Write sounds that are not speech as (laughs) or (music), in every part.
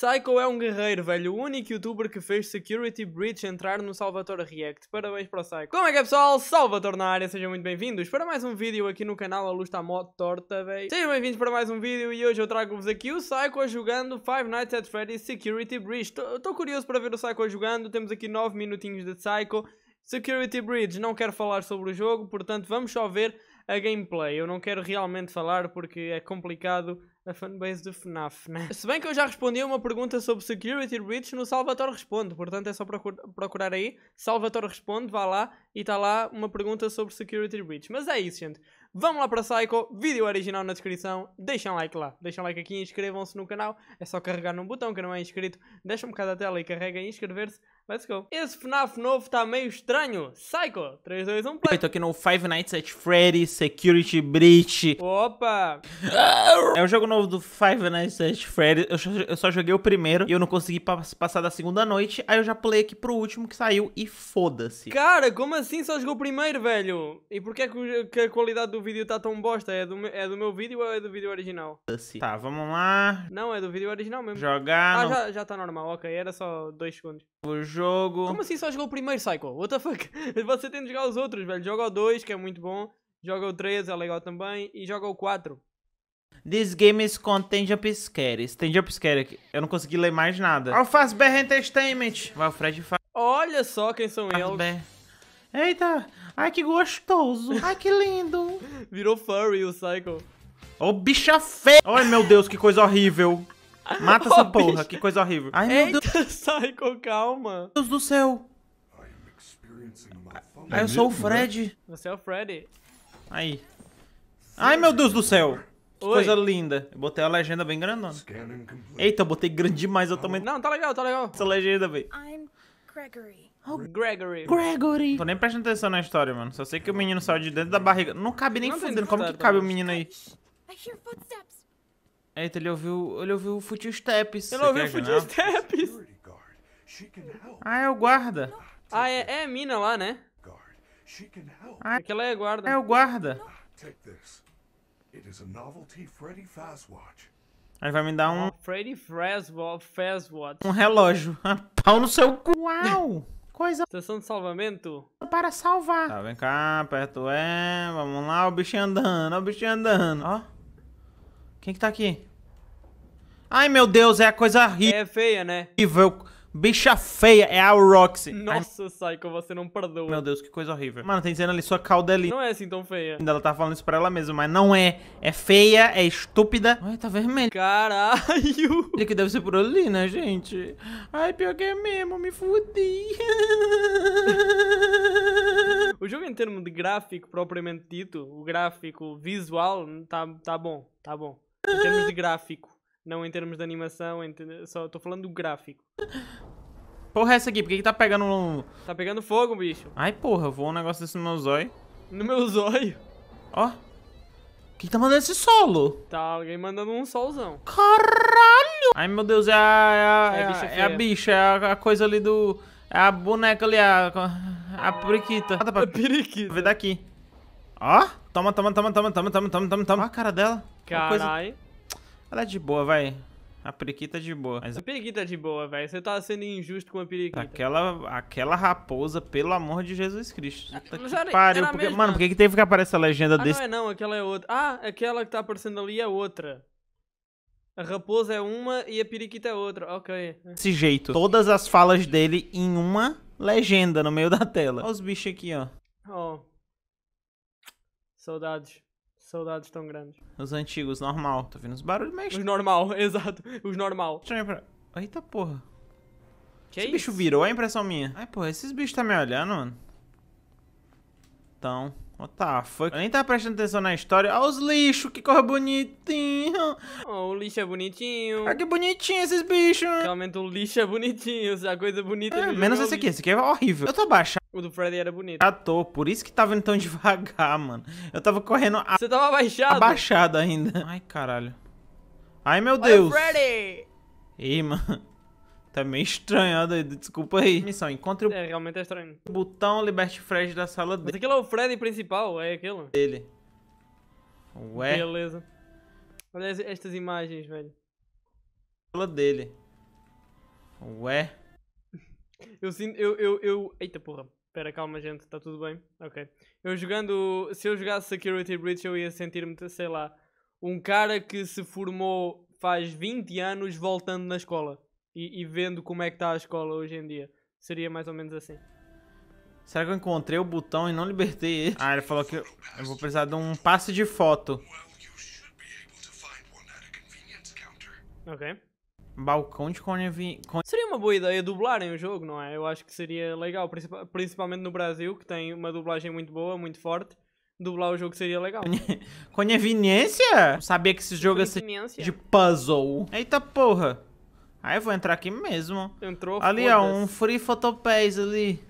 Psycho é um guerreiro, velho. O único youtuber que fez Security Breach entrar no Salvator React. Parabéns para o Psycho. Como é que é, pessoal? Salvator na área. Sejam muito bem-vindos para mais um vídeo aqui no canal. A luz está mó torta, velho. Sejam bem-vindos para mais um vídeo e hoje eu trago-vos aqui o Psycho jogando Five Nights at Freddy's Security Breach. Estou curioso para ver o Psycho jogando. Temos aqui 9 minutinhos de Psycho. Security Breach, não quero falar sobre o jogo, portanto vamos só ver a gameplay. Eu não quero realmente falar porque é complicado a fanbase do FNAF, né? Se bem que eu já respondi a uma pergunta sobre Security Breach no Salvatore Responde, portanto é só procurar aí, Salvatore Responde, vá lá e está lá uma pergunta sobre Security Breach. Mas é isso, gente. Vamos lá para Psycho, vídeo original na descrição, deixem like lá, deixem like aqui, inscrevam-se no canal, é só carregar num botão que não é inscrito, deixa um bocado a tela e carrega em inscrever-se. Let's go. Esse FNAF novo tá meio estranho. Psycho. 3, 2, 1, play. Eu tô aqui no Five Nights at Freddy's Security Breach. Opa. É o jogo novo do Five Nights at Freddy's. Eu, eu só joguei o primeiro e eu não consegui passar da segunda noite. Aí eu já pulei aqui pro último que saiu e foda-se. Cara, como assim só jogou o primeiro, velho? E por que, é que a qualidade do vídeo tá tão bosta? É do, é do meu vídeo ou é do vídeo original? Tá, vamos lá. Não, é do vídeo original mesmo. Jogar. Ah, no... já, já tá normal. Ok, era só dois segundos. O jogo. Como assim só jogou o primeiro, cycle? What the fuck? (laughs) Você tem de jogar os outros, velho. Joga o 2, que é muito bom. Joga o 3, é legal também. E joga o 4. This game is contém jumpscares. Tem jumpscare aqui. Eu não consegui ler mais nada. Alfazbear Entertainment. Vai, o Fred faz. Olha só quem são eles. Eita. Ai, que gostoso. Ai, que lindo. (laughs) Virou furry o cycle. Ô, oh, bicha feia. Ai, meu Deus, que coisa horrível. Mata oh, essa porra, bicho. que coisa horrível. Ai, meu Deus. (laughs) sai com calma. Deus do céu. Ai, eu sou o Fred. Você é o Fred. Aí. Ai, meu Deus do céu. Que Oi. coisa linda. Eu botei a legenda bem grandona. Eita, eu botei grande demais eu também... Não, tá legal, tá legal. Essa legenda, velho. I'm Gregory. Oh, Gregory. Gregory. Tô nem prestando atenção na história, mano. Só sei que o menino saiu de dentro da barriga. Não cabe nem fudendo. Como que cabe o menino aí? I hear footsteps. É, Eita, então ele ouviu, ele ouviu o Footsteps. Ele ouviu o Footsteps. Ah, é o guarda. Ah, é, é a mina lá, né? Ah, aquela é guarda. É o guarda. Ah, Aí vai me dar um... Freddy Fazbear. Um relógio. (laughs) Ah, pau no seu cu. Uau! Coisa... Estação de salvamento. Para salvar. Tá, vem cá, aperto é. Vamos lá, o bichinho andando, o bichinho andando. Ó. Quem que tá aqui? Ai, meu Deus, é a coisa horrível. É feia, né? Bicha feia, é a Roxy. Nossa, Ai... Psycho, você não perdoa. Meu Deus, que coisa horrível. Mano, tem dizendo ali sua cauda ali. É não é assim tão feia. Ainda ela tá falando isso pra ela mesma, mas não é. É feia, é estúpida. Ai, tá vermelho. Caralho. E que deve ser por ali, né, gente? Ai, pior que é mesmo, me fudi. o jogo em termos de gráfico propriamente dito, o gráfico visual, hum, tá, tá bom, tá bom. Em termos de gráfico. Não em termos de animação, só estou falando do gráfico. Porra, essa aqui? Por que, que tá pegando um... Tá pegando fogo, bicho. Ai, porra, voou um negócio desse no meu zóio. No meu zóio? Ó. Quem tá mandando esse solo? Tá alguém mandando um solzão. Caralho! Ai, meu Deus, é a... É a, é a, bicha, é a bicha, é a, coisa ali do... É a boneca ali, a... A periquita. Ah, tá A periquita. Vê daqui. Ó, toma, toma, toma, toma, toma, toma, toma, toma, toma. Ó a cara dela. Caralho. Ela é de boa, vai. A periquita é de boa. Mas... A periquita é de boa, velho. Você tá sendo injusto com a periquita. Aquela, aquela raposa, pelo amor de Jesus Cristo. Ah, pariu. Porque... Mano, né? por que, que teve que aparecer a legenda ah, desse? Não é não, aquela é outra. Ah, aquela que tá aparecendo ali é outra. A raposa é uma e a periquita é outra. Ok. Desse jeito. Todas as falas dele em uma legenda no meio da tela. Olha os bichos aqui, ó. Oh. Saudades. Saudades tão grandes. Os antigos, normal. Tô vendo os barulhos mas. Os normal, (laughs) exato. Os normal. Deixa eu pra... Eita porra. Que Esse é bicho isso? virou, é impressão minha. Ai, porra, esses bichos tá me olhando, mano. Então. What the fuck? Eu nem tava prestando atenção na história. Olha os lixos, que corre bonitinho. Oh, o lixo é bonitinho. Olha que bonitinho esses bichos. Realmente o lixo é bonitinho, a coisa bonita. É, menos esse aqui, esse aqui é horrível. Eu tô baixando. O do Freddy era bonito. Ah, tô. Por isso que tava indo tão (laughs) devagar, mano. Eu tava correndo... A... Você tava abaixado? Abaixado ainda. Ai, caralho. Ai, meu Deus. Freddy! Ih, mano. Tá meio estranho, ó, doido. Desculpa aí. Missão, encontre o... É, realmente é estranho. Botão liberte Fred da sala dele. Mas aquilo é o Freddy principal, é aquilo? Ele. Ué. Beleza. Olha estas imagens, velho. Sala dele. Ué. (laughs) Eu sinto... Eu, eu, eu... Eita, porra. Espera, calma, gente, está tudo bem? Ok. Eu jogando. Se eu jogasse Security Breach, eu ia sentir-me, sei lá, um cara que se formou faz 20 anos voltando na escola e, e vendo como é que está a escola hoje em dia. Seria mais ou menos assim. Será que eu encontrei o botão e não libertei ele? Ah, ele falou que eu, eu vou precisar de um passe de foto. Ok. Balcão de Conivência. Seria uma boa ideia dublarem o jogo, não é? Eu acho que seria legal, principalmente no Brasil, que tem uma dublagem muito boa, muito forte. Dublar o jogo seria legal. Conivência? Sabia que esse jogo é assim de puzzle. Eita porra. Aí ah, eu vou entrar aqui mesmo. Entrou, Ali, ó, um Free Photopays ali.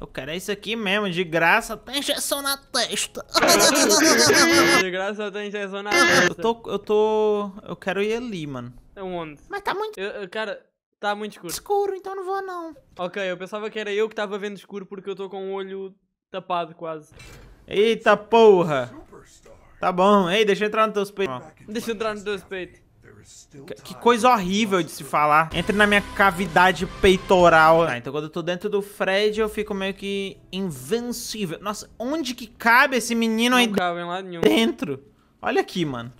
Eu quero isso aqui mesmo, de graça, tem injeção na testa. (laughs) de graça, tem injeção na testa. Eu tô, eu tô... Eu quero ir ali, mano. Aonde? Mas está muito. Eu, cara, está muito escuro. Escuro, então não vou não. Ok, eu pensava que era eu que estava vendo escuro porque eu estou com o olho tapado quase. Eita porra! Tá bom, ei, deixa eu entrar no teu peito. Deixa eu entrar no teu peito. Que coisa horrível de se falar. Entre na minha cavidade peitoral. Ah, então quando eu tô dentro do Fred, eu fico meio que invencível. Nossa, onde que cabe esse menino aí? Não cabe em lado nenhum. Dentro. Olha aqui, mano.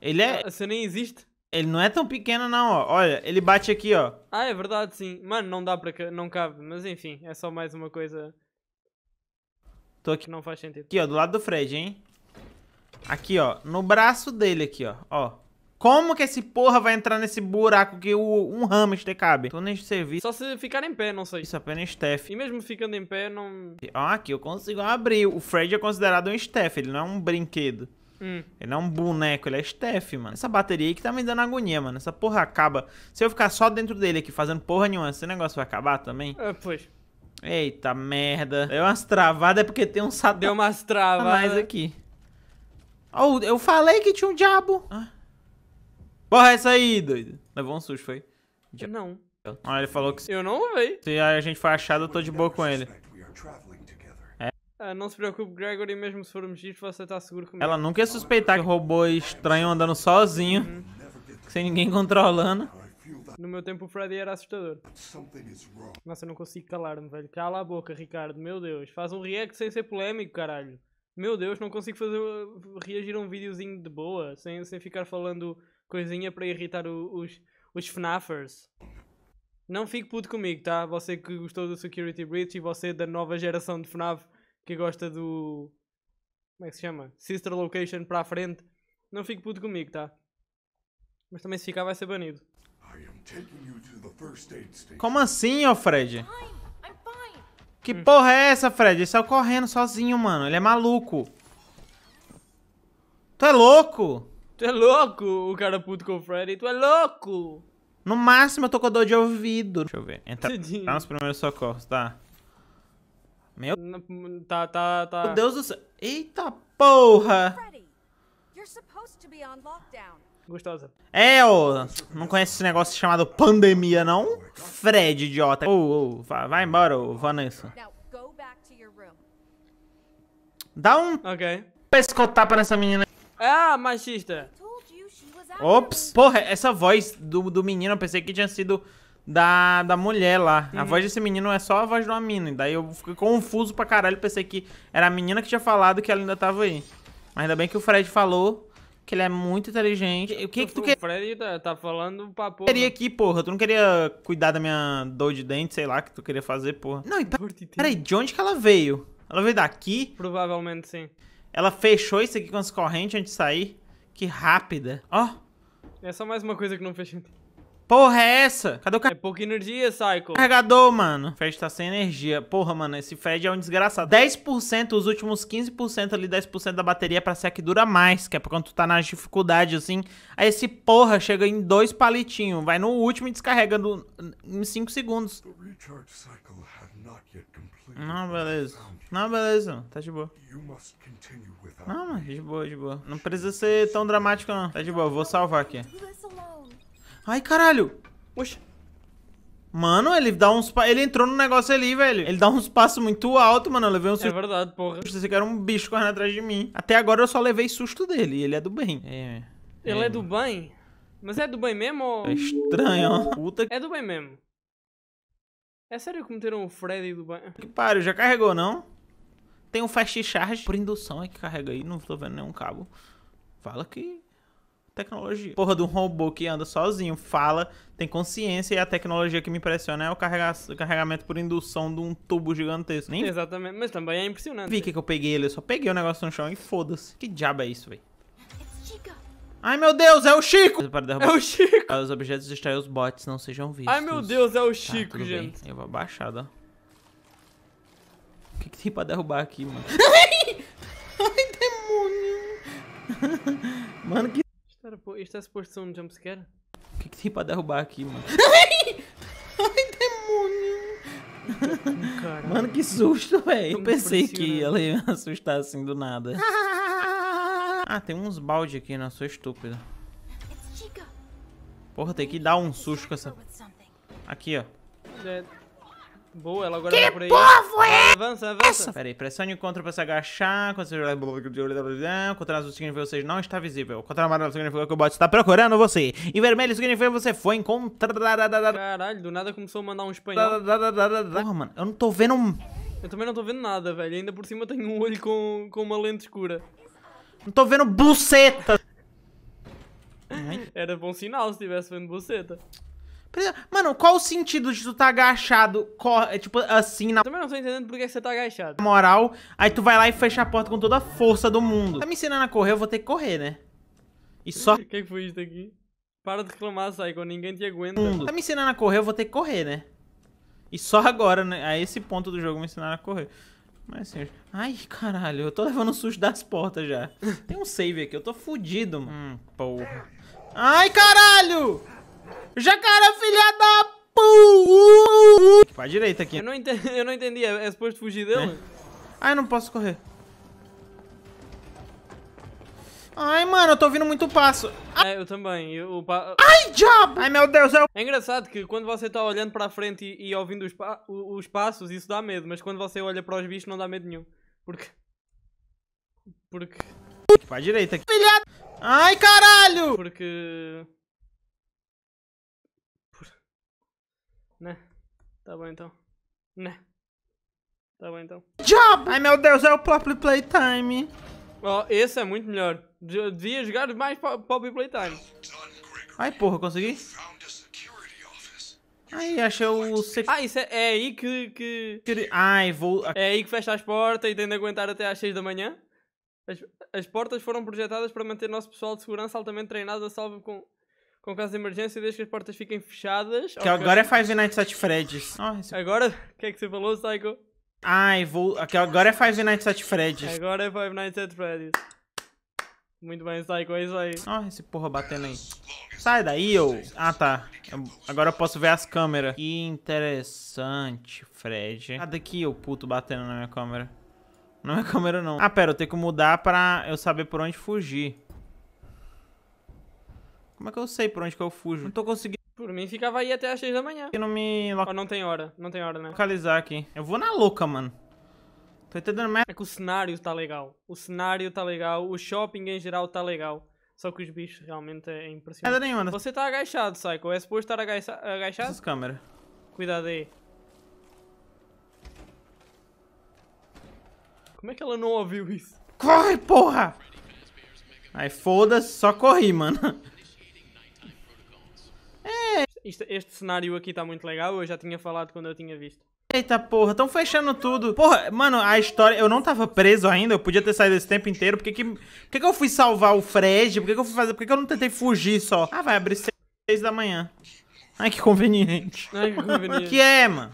Ele é... Você nem existe. Ele não é tão pequeno não, ó. Olha, ele bate aqui, ó. Ah, é verdade, sim. Mano, não dá para não cabe, mas enfim, é só mais uma coisa Tô aqui. não faz sentido. Aqui, ó, do lado do Fred, hein? Aqui, ó, no braço dele aqui, ó. Ó. Como que esse porra vai entrar nesse buraco que o, um hamster cabe? Tô nesse serviço. Só se ficar em pé, não sei. Isso apenas Steph. E mesmo ficando em pé, não... Ó, aqui eu consigo abrir. O Fred é considerado um Steph, ele não é um brinquedo. Hum. Ele não é um boneco, ele é Steph, mano. Essa bateria aí que tá me dando agonia, mano. Essa porra acaba. Se eu ficar só dentro dele aqui fazendo porra nenhuma, esse negócio vai acabar também? É, pois. Eita merda. Deu umas travadas é porque tem um satanás. Deu umas travadas. aqui. Oh, eu falei que tinha um diabo. Ah. Porra, é essa aí, doido. Levou um susto, foi? Não. Ah, ele falou que... Eu não, ouvi. Se a gente for achado, eu tô de boa com ele. Ah, não se preocupe, Gregory, mesmo se formos giros, você tá seguro comigo. Ela nunca ia suspeitar que robô estranho andando sozinho, uhum. sem ninguém controlando. No meu tempo o Freddy era assustador. Nossa, eu não consigo calar-me, velho. Cala a boca, Ricardo. Meu Deus. Faz um react sem ser polémico, caralho. Meu Deus, não consigo fazer reagir a um videozinho de boa, sem, sem ficar falando coisinha para irritar o, os, os FNAFers. Não fique puto comigo, tá? Você que gostou do Security Breach e você da nova geração de FNAF que gosta do. Como é que se chama? Sister Location para a frente. Não fique puto comigo, tá? Mas também se ficar vai ser banido. Como assim, ó Fred? Que porra é essa, Fred? Ele saiu correndo sozinho, mano. Ele é maluco. Tu é louco? Tu é louco, o cara puto com o Freddy. Tu é louco! No máximo eu tô com dor de ouvido. Deixa eu ver. Entra, tá nos primeiros socorros, tá? Meu. Hum, tá, tá, tá. Meu Deus do céu. Eita porra! Gostosa. É, ô. Não conhece esse negócio chamado pandemia, não? Fred, idiota. Ô, ô, vai embora, ô, Vanessa. Dá um okay. pescotapa nessa menina. Ah, machista. Ops. Porra, essa voz do, do menino, eu pensei que tinha sido da, da mulher lá. Uhum. A voz desse menino é só a voz de uma mina. E daí eu fiquei confuso pra caralho. Pensei que era a menina que tinha falado que ela ainda tava aí. Mas ainda bem que o Fred falou que ele é muito inteligente. O que, tu, que tu quer? O Fred tá, tá falando pra porra. Queria aqui, porra. Tu não queria cuidar da minha dor de dente, sei lá, que tu queria fazer, porra. Não, e peraí, de onde que ela veio? Ela veio daqui? Provavelmente sim. Ela fechou isso aqui com as correntes antes de sair? Que rápida. Ó. Oh. É só mais uma coisa que não fechou. Porra, é essa? Cadê o cara? É pouca energia, cycle. Carregador, mano. O Fred tá sem energia. Porra, mano, esse Fred é um desgraçado. 10%, os últimos 15% ali, 10% da bateria é pra ser a que dura mais, que é pra quando tu tá nas dificuldades assim. Aí esse porra chega em dois palitinhos, vai no último e descarrega no, em 5 segundos. Não, beleza. Não, beleza. Tá de boa. Não, de boa, de boa. Não precisa ser tão dramático, não. Tá de boa, vou salvar aqui. Ai, caralho. Poxa. Mano, ele dá uns Ele entrou no negócio ali, velho. Ele dá uns passos muito alto, mano. Eu levei um susto. É verdade, porra. Eu que era um bicho correndo atrás de mim. Até agora eu só levei susto dele. ele é do bem. É. Ele é, é do bem? Mas é do bem mesmo ou... É estranho, ó. Puta que... É do bem mesmo. É sério que meteram o Freddy do bem? Que pariu, já carregou, não? Tem um fast charge por indução é que carrega aí. Não tô vendo nenhum cabo. Fala que tecnologia. Porra de um robô que anda sozinho, fala, tem consciência e a tecnologia que me impressiona é o, carregamento por indução de um tubo gigantesco. Nem... Exatamente, mas também é impressionante. Vi que, que eu peguei ele, eu só peguei o negócio no chão e foda-se. Que diabo é isso, velho? Ai meu Deus, é o Chico! É o Chico! Os objetos distraem os bots, não sejam vistos. Ai meu Deus, é o tá, Chico, tá, gente. Bem. Eu vou abaixar, ó. O que, que tem pra derrubar aqui, mano? (laughs) Ai, demônio! (laughs) mano, que era, isto é suposto ser um jumpscare? O que, é que tem pra derrubar aqui, mano? (laughs) Ai! Ai, demônio! Caramba. Mano, que susto, velho. Eu pensei que né? ela ia me assustar assim do nada. (laughs) Ah, tem uns balde aqui, não né? sou estúpido. Porra, tem que dar um susto com essa... Aqui, ó. É, Boa, ela agora que por aí. Que povo é? Avança, avança. Pera aí, pressione o contra pra se agachar. Quando você... Contra azul significa que você não está visível. Contra amarelo significa que o bot está procurando você. E vermelho significa que você foi encontrado. Caralho, do nada começou a mandar um espanhol. Porra, mano, eu não tô vendo um... Eu também não tô vendo nada, velho. Ainda por cima tenho um olho com, com uma lente escura. Não tô vendo buceta. (laughs) Era bom sinal se tivesse vendo buceta. É. Mano, qual o sentido de tu tá agachado, é, tipo, assim, na... Também não tô entendendo por que você tá agachado. Na moral, aí tu vai lá e fecha a porta com toda a força do mundo. Tá me ensinando a correr, eu vou ter que correr, né? E só... O (laughs) que foi isso aqui? Para de reclamar, Saiko, ninguém te aguenta. Mundo. Tá me ensinando a correr, eu vou ter que correr, né? E só agora, né? A esse ponto do jogo me ensinaram a correr. Mas assim, ai caralho, eu tô levando um susto das portas já. (laughs) Tem um save aqui, eu tô fudido, mano. Hum, porra. Ai caralho! Jacaré, filha da Vai Pra direita aqui. Eu não entendi, eu não entendi. É, depois é suposto fugir dele. É. Né? Ai, não posso correr. Ai, mano, eu tô ouvindo muito passo. Ai. Ah! É, eu também. Eu, pa... Ai, job! Ai, meu Deus, eu... É engraçado que quando você tá olhando pra frente e, e ouvindo os, pa... os passos, isso dá medo. Mas quando você olha para os bichos, não dá medo nenhum. Porque... Porque... Vai direita aqui. Filha... Ai, caralho! Porque... Né? Tá bom então. Né? Tá bom então. Job! Ai meu Deus, é o Pop Playtime. Ó, oh, esse é muito melhor. Devia jogar mais Pop Playtime. Ai porra, consegui? Ai, achei o... Ah, isso é, é aí que, que... Ai, vou... É aí que fecha as portas e tem de aguentar até às 6 da manhã? As, as portas foram projetadas para manter nosso pessoal de segurança altamente treinado a salvo com com caso de emergência desde que as portas fiquem fechadas. Que agora é Five Nights at Freddy's. Oh, ah, esse... É agora, o que é que você falou, Psycho? Ai, vou. Que agora é Five Nights at Freddy's. Agora é Five Nights at Freddy's. Muito bem, Psycho, é isso aí. Ó, oh, ah, esse porra batendo aí. Sai daí, ô. Ah, tá. Eu... agora eu posso ver as câmeras. Que interessante, Fred. Cadê tá aqui, ô puto, batendo na minha câmera? Não é (laughs) câmera, não. Ah, pera, eu tenho que mudar pra eu saber por onde fugir. Como é que eu sei por onde que eu fujo? Não tô conseguindo. Por mim, ficava aí até as 6 da manhã. não me. Oh, não tem hora. Não tem hora, né? Localizar aqui. Eu vou na louca, mano. Tô entendendo merda. É que o cenário tá legal. O cenário tá legal. O shopping em geral tá legal. Só que os bichos realmente é impressionante. Nada nenhuma. Né? Você tá agachado, Psycho. É suposto estar agacha agachado? Essas câmera. Cuidado aí. Como é que ela não ouviu isso? Corre, porra! Ai, foda-se, só corri, mano. Este, este cenário aqui está muito legal, eu já tinha falado quando eu tinha visto. Eita porra, estão fechando tudo. Porra, mano, a história. Eu não tava preso ainda, eu podia ter saído esse tempo inteiro. Por que que, por que, que eu fui salvar o Fred? Por que, que eu fui fazer. Por que, que eu não tentei fugir só? Ah, vai abrir seis da manhã. Ai, que conveniente. Ai, que conveniente. (laughs) O que é, mano?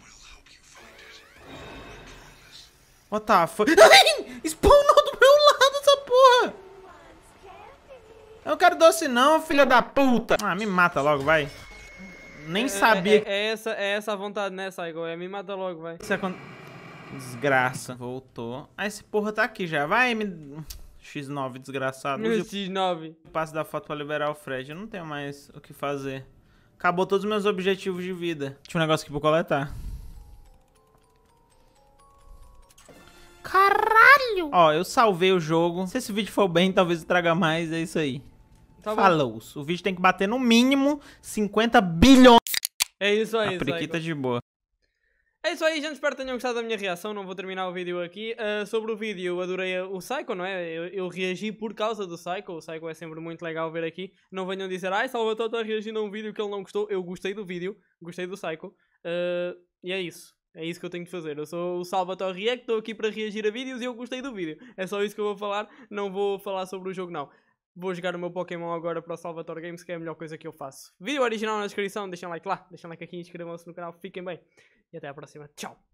What the fuck? Ai! Spawnou do meu lado essa porra! Eu não quero doce não, filha da puta! Ah, me mata logo, vai nem é, é, sabia. É, é, essa, é essa vontade, né, Saigo? É me mata logo, vai. Desgraça. Voltou. Ah, esse porra tá aqui já. Vai, M... X9, desgraçado. X9. passe passo da foto pra liberar o Fred. Eu não tenho mais o que fazer. Acabou todos os meus objetivos de vida. Tinha um negócio aqui pra coletar. Caralho! Ó, eu salvei o jogo. Se esse vídeo for bem, talvez eu traga mais. É isso aí. Tá Falou. O vídeo tem que bater no mínimo 50 bilhões. É isso aí, é Periquita de boa. É isso aí, gente. Espero que tenham gostado da minha reação. Não vou terminar o vídeo aqui. Uh, sobre o vídeo, eu adorei o Psycho, não é? Eu, eu, reagi por causa do Psycho. O Psycho é sempre muito legal ver aqui. Não venham dizer, ai, Salvatore está reagindo a um vídeo que ele não gostou. Eu gostei do vídeo, gostei do Psycho. Uh, e é isso. É isso que eu tenho que fazer. Eu sou o Salvatore React, estou aqui para reagir a vídeos e eu gostei do vídeo. É só isso que eu vou falar. Não vou falar sobre o jogo, não. Vou jogar o meu Pokémon agora para o Salvatore Games, que é a melhor coisa que eu faço. Vídeo original na descrição, deixem like lá, deixem like aqui, inscrevam-se no canal, fiquem bem. E até à próxima. Tchau!